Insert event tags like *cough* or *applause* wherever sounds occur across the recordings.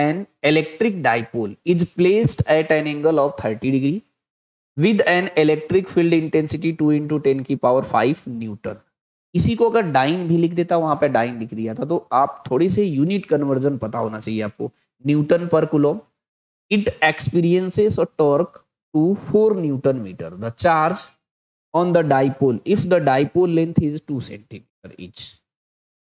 an electric dipole is placed at an angle of 30 degree with an electric field intensity 2 into 10 की power 5 Newton इसी को अगर dine भी लिख देता वहां पे डाइन लिख दिया था तो आप थोड़ी से यूनिट कन्वर्जन पता होना चाहिए आपको न्यूटन पर coulomb it experiences a torque two four newton metre the charge on the dipole if the dipole length is two centimetre each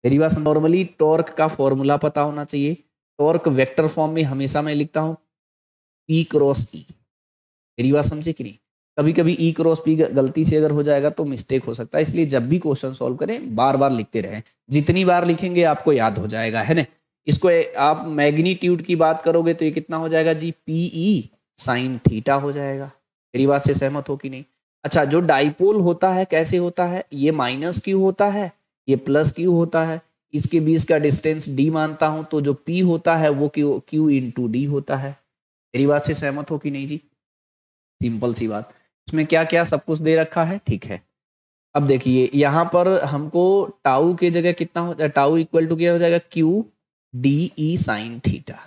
मेरी बात नॉर्मली टॉर्क का फॉर्मूला पता होना चाहिए टॉर्क वेक्टर फॉर्म में हमेशा मैं लिखता हूँ पी क्रॉस ई मेरी बात समझे कि नहीं कभी कभी ई क्रॉस पी गलती से अगर हो जाएगा तो मिस्टेक हो सकता है इसलिए जब भी क्वेश्चन सॉल्व करें बार बार लिखते रहें जितनी बार लिखेंगे आपको याद हो जाएगा है ना इसको आप मैग्नीट्यूड की बात करोगे तो ये कितना हो जाएगा जी पी ई साइन थीटा हो जाएगा मेरी बात से सहमत हो कि नहीं अच्छा जो डाइपोल होता है कैसे होता है ये माइनस क्यू होता है ये प्लस क्यू होता है इसके बीच का डिस्टेंस डी मानता हूं तो जो पी होता है वो क्यू क्यू टू डी होता है मेरी बात से सहमत हो कि नहीं जी सिंपल सी बात इसमें क्या क्या सब कुछ दे रखा है ठीक है अब देखिए यहाँ पर हमको टाउ के जगह कितना हो जाए टाउ इक्वल टू क्या हो जाएगा Q D E sine theta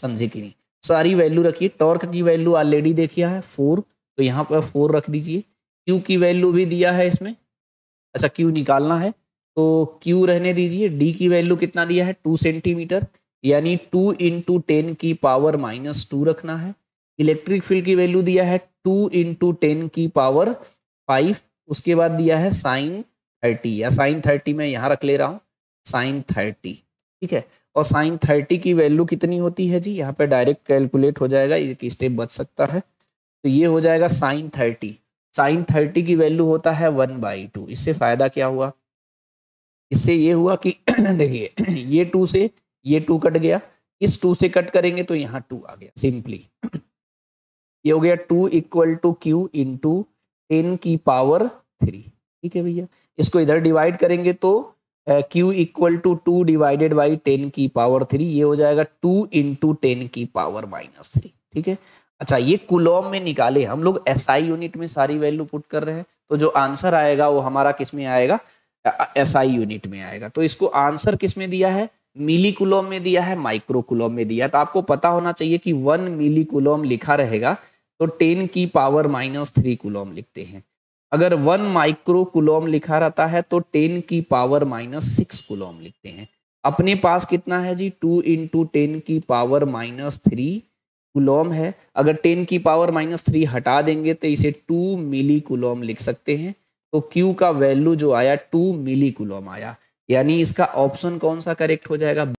समझे कि नहीं सारी वैल्यू रखिए टॉर्क की वैल्यू ऑलरेडी देखिए है फोर तो यहाँ पर फोर रख दीजिए क्यू की वैल्यू भी दिया है इसमें अच्छा क्यू निकालना है तो Q रहने दीजिए D की वैल्यू कितना दिया है टू सेंटीमीटर यानी टू इंटू टेन की पावर माइनस टू रखना है इलेक्ट्रिक फील्ड की वैल्यू दिया है टू इंटू टेन की पावर फाइव उसके बाद दिया है साइन थर्टी या साइन थर्टी मैं यहाँ रख ले रहा हूँ साइन थर्टी ठीक है और साइन थर्टी की वैल्यू कितनी होती है जी यहाँ पे डायरेक्ट कैलकुलेट हो जाएगा एक स्टेप बच सकता है तो ये हो जाएगा साइन थर्टी साइन थर्टी की वैल्यू होता है वन बाई टू इससे फ़ायदा क्या हुआ इससे ये हुआ कि *clears throat* देखिए ये टू से ये टू कट गया इस टू से कट करेंगे तो यहाँ टू आ गया सिंपली ये हो गया two equal to Q in two ten की पावर थ्री ठीक है भैया इसको इधर डिवाइड करेंगे तो Q equal to two divided by ten की पावर थ्री ये हो जाएगा टू इंटू टेन की पावर माइनस थ्री ठीक है अच्छा ये कुलोम में निकाले हम लोग एसआई SI यूनिट में सारी वैल्यू पुट कर रहे हैं तो जो आंसर आएगा वो हमारा किस में आएगा एसआई यूनिट में आएगा तो इसको आंसर किस में दिया है मिली कुलोम में दिया है माइक्रो कुलोम में दिया तो आपको पता होना चाहिए कि वन मिली कुलोम लिखा रहेगा तो टेन की पावर माइनस थ्री कुलोम लिखते हैं अगर वन माइक्रो कुलोम लिखा रहता है तो टेन की पावर माइनस सिक्स कुलोम लिखते हैं अपने पास कितना है जी टू इंटू टेन की पावर माइनस थ्री कुलोम है अगर टेन की पावर माइनस थ्री हटा देंगे तो इसे टू मिली कुलोम लिख सकते हैं तो क्यू का वैल्यू जो आया टू मिली आया यानी इसका ऑप्शन कौन सा करेक्ट हो जाएगा